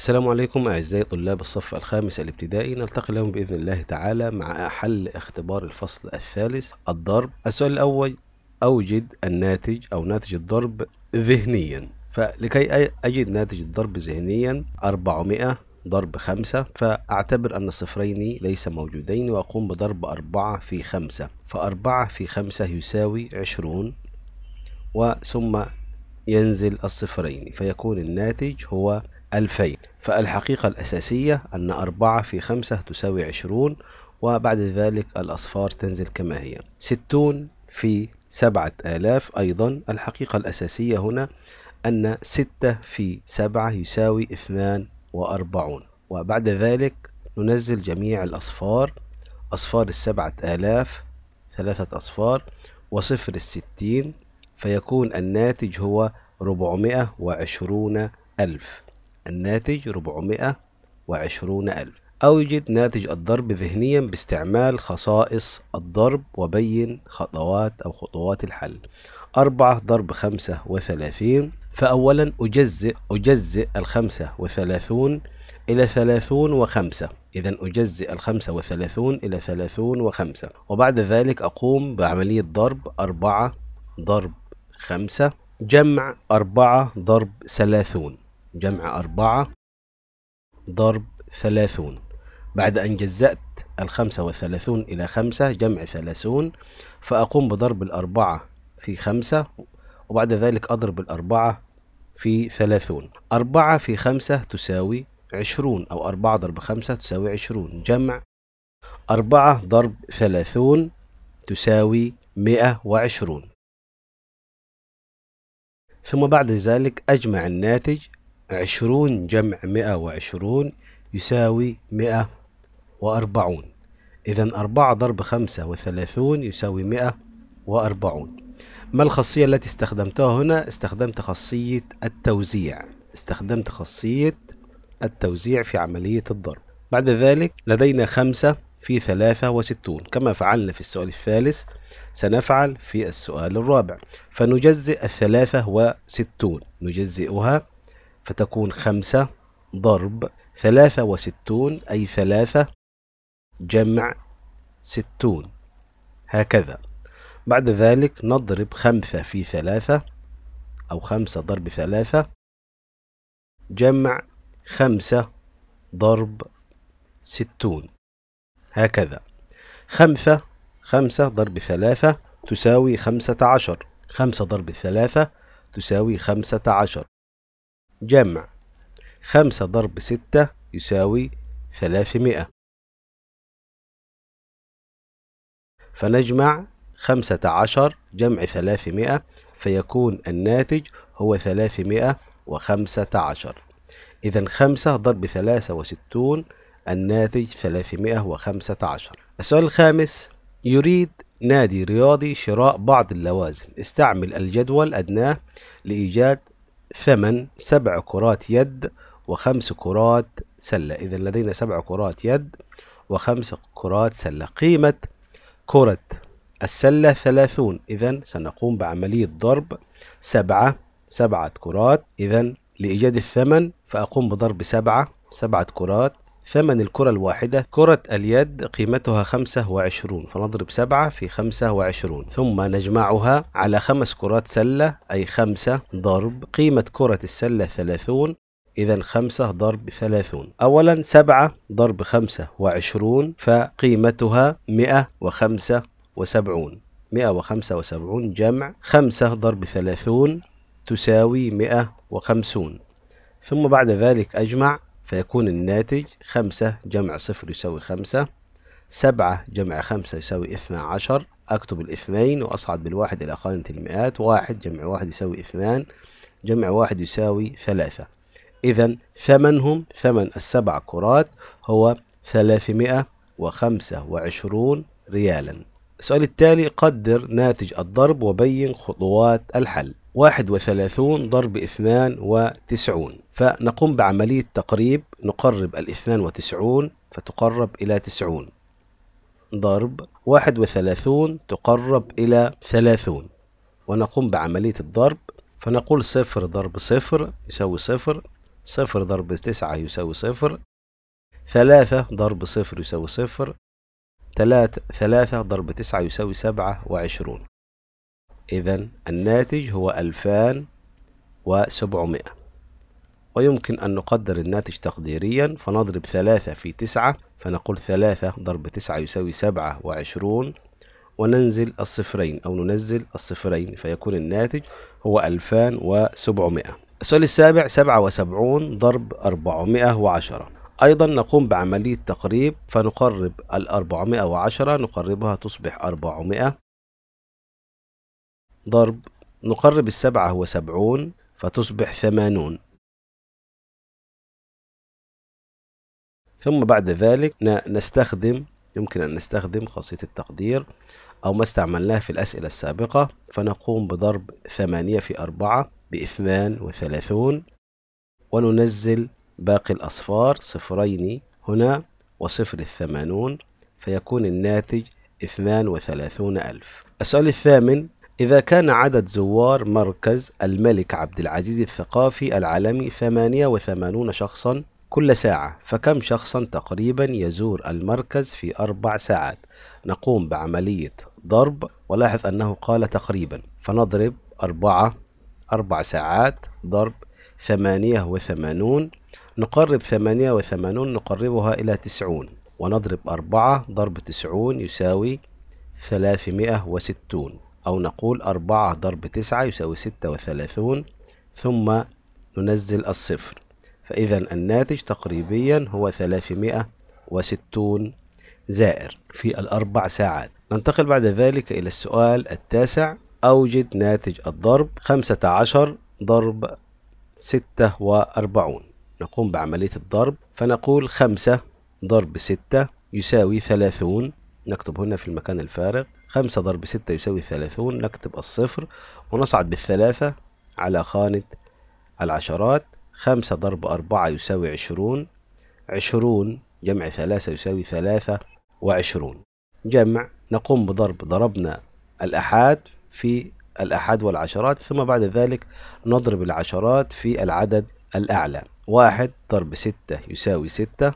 السلام عليكم أعزائي طلاب الصف الخامس الابتدائي نلتقي اليوم بإذن الله تعالى مع حل اختبار الفصل الثالث الضرب السؤال الأول أوجد الناتج أو ناتج الضرب ذهنيا فلكي أجد ناتج الضرب ذهنيا 400 ضرب 5 فأعتبر أن الصفرين ليس موجودين وأقوم بضرب 4 في 5 ف4 في 5 يساوي 20 وثم ينزل الصفرين فيكون الناتج هو 2000 فالحقيقة الأساسية أن 4 في 5 تساوي 20 وبعد ذلك الأصفار تنزل كما هي 60 في 7000 أيضا الحقيقة الأساسية هنا أن 6 في 7 يساوي 42 وبعد ذلك ننزل جميع الأصفار أصفار السبعة آلاف ثلاثة أصفار وصفر الستين فيكون الناتج هو ربعمائة وعشرون ألف الناتج 420 ألف أو ناتج الضرب ذهنيا باستعمال خصائص الضرب وبين خطوات أو خطوات الحل أربعة ضرب خمسة وثلاثين فأولا أجزئ أجزئ الخمسة وثلاثون إلى ثلاثون وخمسة إذا أجزئ الخمسة وثلاثون إلى ثلاثون وخمسة وبعد ذلك أقوم بعملية ضرب أربعة ضرب خمسة جمع أربعة ضرب ثلاثون جمع أربعة ضرب ثلاثون بعد أن جزأت الخمسة والثلاثون إلى خمسة جمع ثلاثون فأقوم بضرب الأربعة في خمسة وبعد ذلك أضرب الأربعة في ثلاثون أربعة في خمسة تساوي عشرون أو أربعة ضرب خمسة تساوي عشرون جمع أربعة ضرب ثلاثون تساوي مئة وعشرون ثم بعد ذلك أجمع الناتج عشرون جمع مئة وعشرون يساوي مئة وأربعون إذا أربعة ضرب خمسة وثلاثون يساوي مئة وأربعون ما الخاصية التي استخدمتها هنا؟ استخدمت خاصية التوزيع استخدمت خاصية التوزيع في عملية الضرب بعد ذلك لدينا خمسة في ثلاثة وستون كما فعلنا في السؤال الثالث سنفعل في السؤال الرابع فنجزئ الثلاثة وستون نجزئها فتكون خمسة ضرب ثلاثة وستون أي ثلاثة جمع ستون هكذا بعد ذلك نضرب خمسة في ثلاثة أو خمسة ضرب ثلاثة جمع خمسة ضرب ستون هكذا خمسة خمسة ضرب ثلاثة تساوي خمسة عشر خمسة ضرب ثلاثة تساوي خمسة عشر جمع خمسة ضرب ستة يساوي ثلاثمائة فنجمع خمسة عشر جمع ثلاثمائة فيكون الناتج هو ثلاثمائة وخمسة عشر إذا خمسة ضرب ثلاثة وستون الناتج ثلاثمائة وخمسة عشر السؤال الخامس يريد نادي رياضي شراء بعض اللوازم استعمل الجدول أدناه لإيجاد ثمن سبع كرات يد وخمس كرات سلة إذا لدينا سبع كرات يد وخمس كرات سلة قيمة كرة السلة ثلاثون إذا سنقوم بعملية ضرب سبعة سبعة كرات إذا لإيجاد الثمن فأقوم بضرب سبعة سبعة كرات ثمن الكرة الواحدة كرة اليد قيمتها 25 فنضرب 7 في 25 ثم نجمعها على خمس كرات سلة أي 5 ضرب قيمة كرة السلة 30 إذا 5 ضرب 30 أولا 7 ضرب 25 فقيمتها 175 175 جمع 5 ضرب 30 تساوي 150 ثم بعد ذلك أجمع فيكون الناتج خمسة جمع صفر يساوي خمسة سبعة جمع خمسة يساوي اثنا عشر أكتب الاثنين وأصعد بالواحد إلى قائمة المئات واحد جمع واحد يساوي اثنان جمع واحد يساوي ثلاثة إذا ثمنهم ثمن السبع كرات هو ثلاثمائة وخمسة وعشرون ريالا السؤال التالي قدر ناتج الضرب وبين خطوات الحل 31 ضرب 92 فنقوم بعملية تقريب نقرب ال 92 فتقرب إلى 90 ضرب 31 تقرب إلى 30 ونقوم بعملية الضرب فنقول صفر ضرب صفر يساوي صفر صفر ضرب تسعة يساوي صفر ثلاثة ضرب صفر يساوي صفر ثلاثة, ثلاثة ضرب تسعة يساوي سبعة وعشرون إذا الناتج هو ألفان وسبعمائة ويمكن أن نقدر الناتج تقديريا فنضرب ثلاثة في تسعة فنقول ثلاثة ضرب تسعة يساوي سبعة وعشرون وننزل الصفرين أو ننزل الصفرين فيكون الناتج هو ألفان وسبعمائة السؤال السابع سبعة وسبعون ضرب أربعمائة وعشرة أيضا نقوم بعملية تقريب فنقرب ال 410 نقربها تصبح 400 ضرب نقرب السبعة هو سبعون فتصبح ثمانون ثم بعد ذلك نستخدم يمكن أن نستخدم خاصية التقدير أو ما استعملناه في الأسئلة السابقة فنقوم بضرب ثمانية في أربعة باثنان وثلاثون وننزل باقي الأصفار صفرين هنا وصفر الثمانون فيكون الناتج اثنان وثلاثون ألف السؤال الثامن إذا كان عدد زوار مركز الملك عبد العزيز الثقافي العالمي 88 شخصا كل ساعة فكم شخصا تقريبا يزور المركز في أربع ساعات نقوم بعملية ضرب ولاحظ أنه قال تقريبا فنضرب أربعة أربع ساعات ضرب ثمانية وثمانون نقرب ثمانية وثمانون نقربها إلى تسعون ونضرب أربعة ضرب تسعون يساوي ثلاثمائة وستون أو نقول أربعة ضرب تسعة يساوي ستة وثلاثون ثم ننزل الصفر فإذا الناتج تقريبيا هو ثلاثمائة وستون زائر في الأربع ساعات ننتقل بعد ذلك إلى السؤال التاسع أوجد ناتج الضرب خمسة عشر ضرب ستة وأربعون نقوم بعملية الضرب فنقول خمسة ضرب ستة يساوي ثلاثون نكتب هنا في المكان الفارغ خمسة ضرب ستة يساوي ثلاثون نكتب الصفر ونصعد بالثلاثة على خانة العشرات خمسة ضرب أربعة يساوي عشرون عشرون جمع ثلاثة يساوي ثلاثة وعشرون جمع نقوم بضرب ضربنا الأحاد في الأحاد والعشرات ثم بعد ذلك نضرب العشرات في العدد الأعلى واحد ضرب ستة يساوي ستة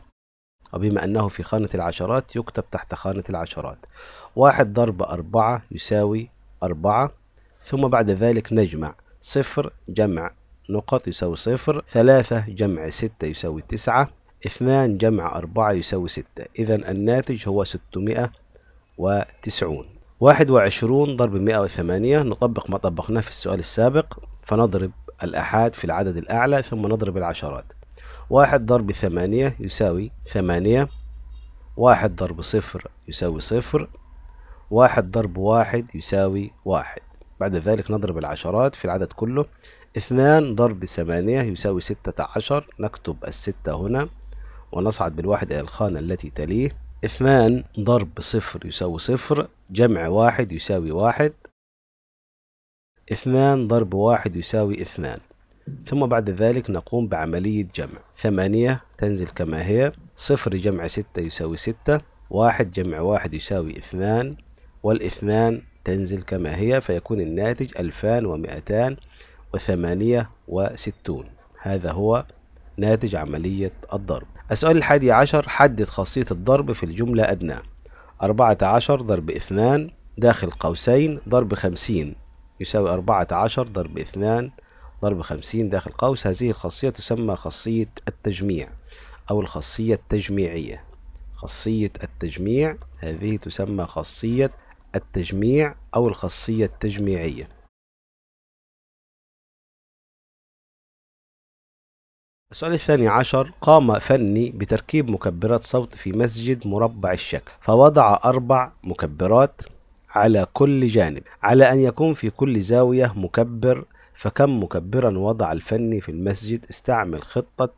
وبما أنه في خانة العشرات يكتب تحت خانة العشرات واحد ضرب أربعة يساوي أربعة ثم بعد ذلك نجمع صفر جمع نقط يساوي صفر ثلاثة جمع ستة يساوي تسعة اثنان جمع أربعة يساوي ستة إذا الناتج هو ستمائة وتسعون واحد وعشرون ضرب مائة وثمانية نطبق ما طبقناه في السؤال السابق فنضرب الأحاد في العدد الأعلى ثم نضرب العشرات واحد ضرب ثمانية يساوي ثمانية واحد ضرب صفر يساوي صفر واحد ضرب واحد يساوي واحد بعد ذلك نضرب العشرات في العدد كله اثنان ضرب ثمانية يساوي ستة عشر نكتب الستة هنا ونصعد بالواحد إلى الخانة التي تليه اثنان ضرب صفر يساوي صفر جمع واحد يساوي واحد اثنان ضرب واحد يساوي اثنان ثم بعد ذلك نقوم بعملية جمع ثمانية تنزل كما هي صفر جمع ستة يساوي ستة واحد جمع واحد يساوي اثنان والاثنان تنزل كما هي فيكون الناتج ألفان ومئتان وثمانية وستون هذا هو ناتج عملية الضرب السؤال الحادي عشر حدد خاصية الضرب في الجملة أدنى أربعة عشر ضرب اثنان داخل قوسين ضرب خمسين يساوي 14 ضرب 2 ضرب 50 داخل قوس هذه الخاصية تسمى خاصية التجميع أو الخاصية التجميعية خاصية التجميع هذه تسمى خاصية التجميع أو الخاصية التجميعية السؤال الثاني عشر قام فني بتركيب مكبرات صوت في مسجد مربع الشكل فوضع أربع مكبرات على كل جانب على أن يكون في كل زاوية مكبر فكم مكبرا وضع الفني في المسجد استعمل خطة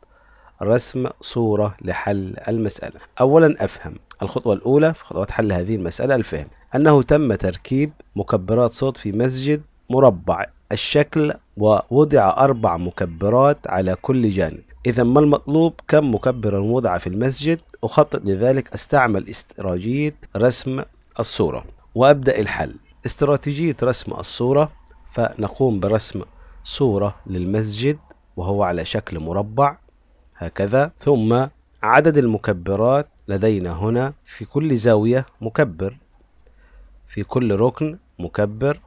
رسم صورة لحل المسألة أولا أفهم الخطوة الأولى في خطوات حل هذه المسألة الفهم أنه تم تركيب مكبرات صوت في مسجد مربع الشكل ووضع أربع مكبرات على كل جانب إذا ما المطلوب كم مكبرا وضع في المسجد أخطط لذلك أستعمل استراتيجية رسم الصورة وأبدأ الحل استراتيجية رسم الصورة فنقوم برسم صورة للمسجد وهو على شكل مربع هكذا ثم عدد المكبرات لدينا هنا في كل زاوية مكبر في كل ركن مكبر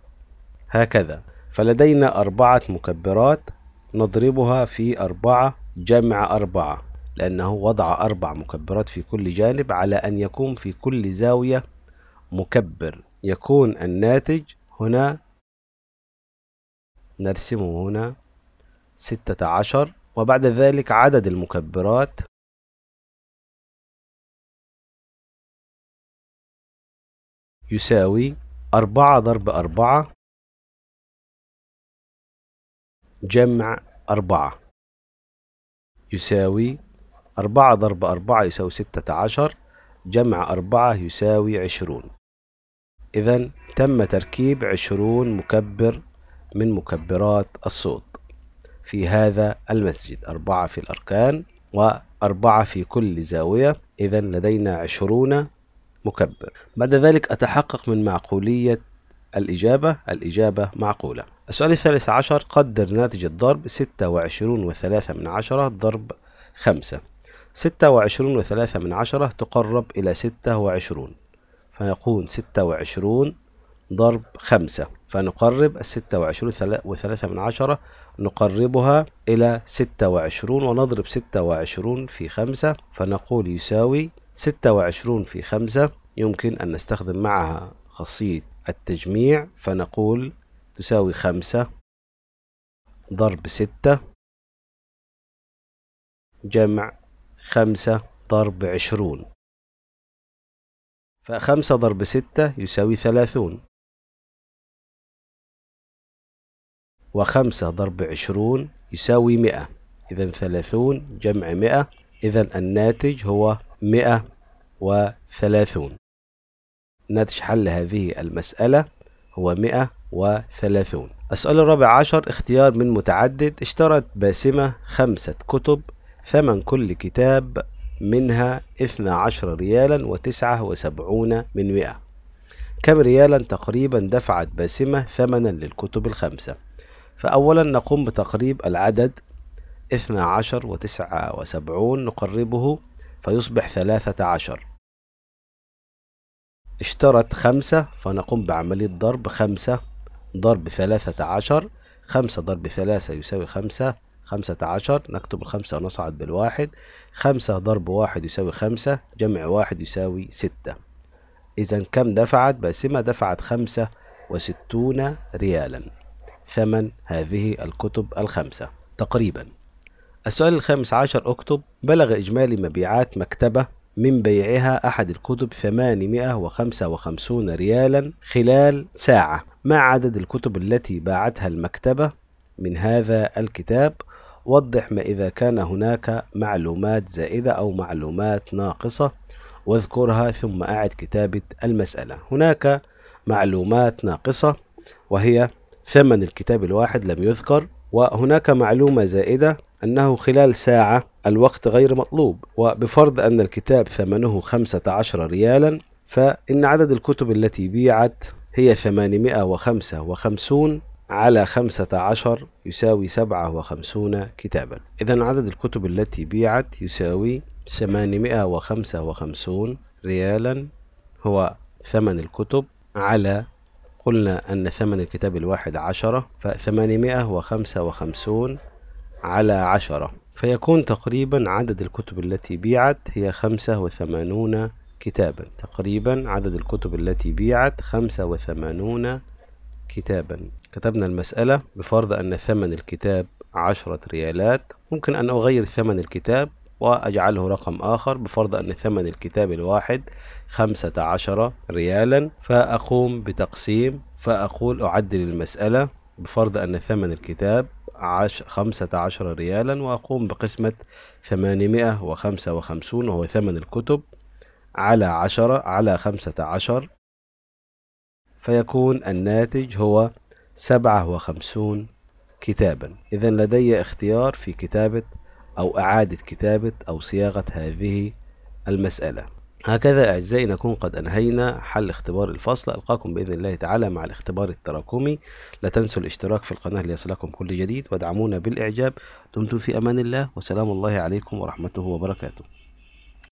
هكذا فلدينا أربعة مكبرات نضربها في أربعة جمع أربعة لأنه وضع أربع مكبرات في كل جانب على أن يكون في كل زاوية مكبر يكون الناتج هنا نرسمه هنا ستة عشر وبعد ذلك عدد المكبرات يساوي أربعة ضرب أربعة جمع أربعة يساوي أربعة ضرب أربعة يساوي ستة عشر جمع أربعة يساوي عشرون إذا تم تركيب عشرون مكبر من مكبرات الصوت في هذا المسجد أربعة في الأركان وأربعة في كل زاوية إذا لدينا عشرون مكبر بعد ذلك أتحقق من معقولية الإجابة الإجابة معقولة السؤال الثالث عشر قدر ناتج الضرب ستة وعشرون وثلاثة من عشرة ضرب خمسة ستة وعشرون وثلاثة من عشرة تقرب إلى ستة وعشرون فيكون ستة وعشرون ضرب خمسة فنقرب الستة وعشرون وثلاثة من عشرة نقربها إلى ستة وعشرون ونضرب ستة وعشرون في خمسة فنقول يساوي ستة وعشرون في خمسة يمكن أن نستخدم معها خاصية التجميع فنقول تساوي خمسة ضرب ستة جمع خمسة ضرب عشرون فخمسة ضرب ستة يساوي ثلاثون وخمسة ضرب عشرون يساوي مئة إذا ثلاثون جمع مئة إذا الناتج هو مئة وثلاثون ناتج حل هذه المسألة هو مئة وثلاثون السؤال الرابع عشر اختيار من متعدد اشترت باسمة خمسة كتب ثمن كل كتاب منها 12 ريالا وتسعة وسبعون من مئة كم ريالا تقريبا دفعت باسمة ثمنا للكتب الخمسة فأولا نقوم بتقريب العدد 12 وتسعة وسبعون نقربه فيصبح ثلاثة عشر اشترت خمسة فنقوم بعملية ضرب خمسة ضرب ثلاثة عشر خمسة ضرب ثلاثة يساوي خمسة خمسة عشر نكتب الخمسة ونصعد بالواحد خمسة ضرب واحد يساوي خمسة جمع واحد يساوي ستة إذا كم دفعت باسمة دفعت خمسة وستون ريالا ثمن هذه الكتب الخمسة تقريبا السؤال الخامس عشر اكتب بلغ إجمالي مبيعات مكتبة من بيعها أحد الكتب 855 ريالا خلال ساعة ما عدد الكتب التي باعتها المكتبة من هذا الكتاب وضح ما إذا كان هناك معلومات زائدة أو معلومات ناقصة واذكرها ثم أعد كتابة المسألة هناك معلومات ناقصة وهي ثمن الكتاب الواحد لم يذكر وهناك معلومة زائدة أنه خلال ساعة الوقت غير مطلوب وبفرض أن الكتاب ثمنه 15 ريالا فإن عدد الكتب التي بيعت هي 855 على خمسة عشر يساوي سبعة وخمسون كتابا إذا عدد الكتب التي بيعت يساوي ثمانمائة وخمسة وخمسون ريالا هو ثمن الكتب على قلنا أن ثمن الكتاب الواحد عشرة فثمانمائة وخمسة وخمسون على عشرة فيكون تقريبا عدد الكتب التي بيعت هي خمسة وثمانون كتابا تقريبا عدد الكتب التي بيعت خمسة وثمانون كتابا كتبنا المسألة بفرض أن ثمن الكتاب عشرة ريالات ممكن أن أغير ثمن الكتاب وأجعله رقم آخر بفرض أن ثمن الكتاب الواحد خمسة عشر ريالا فأقوم بتقسيم فأقول أعدل المسألة بفرض أن ثمن الكتاب عش... خمسة عشر ريالا وأقوم بقسمة ثمانمائة وخمسة وخمسون وهو ثمن الكتب على عشرة على خمسة عشر فيكون الناتج هو سبعة وخمسون كتابا إذا لدي اختيار في كتابة أو إعادة كتابة أو صياغة هذه المسألة هكذا أعزائي نكون قد أنهينا حل اختبار الفصل ألقاكم بإذن الله تعالى مع الاختبار التراكمي لا تنسوا الاشتراك في القناة ليصلكم كل جديد وادعمونا بالإعجاب دمتم في أمان الله وسلام الله عليكم ورحمته وبركاته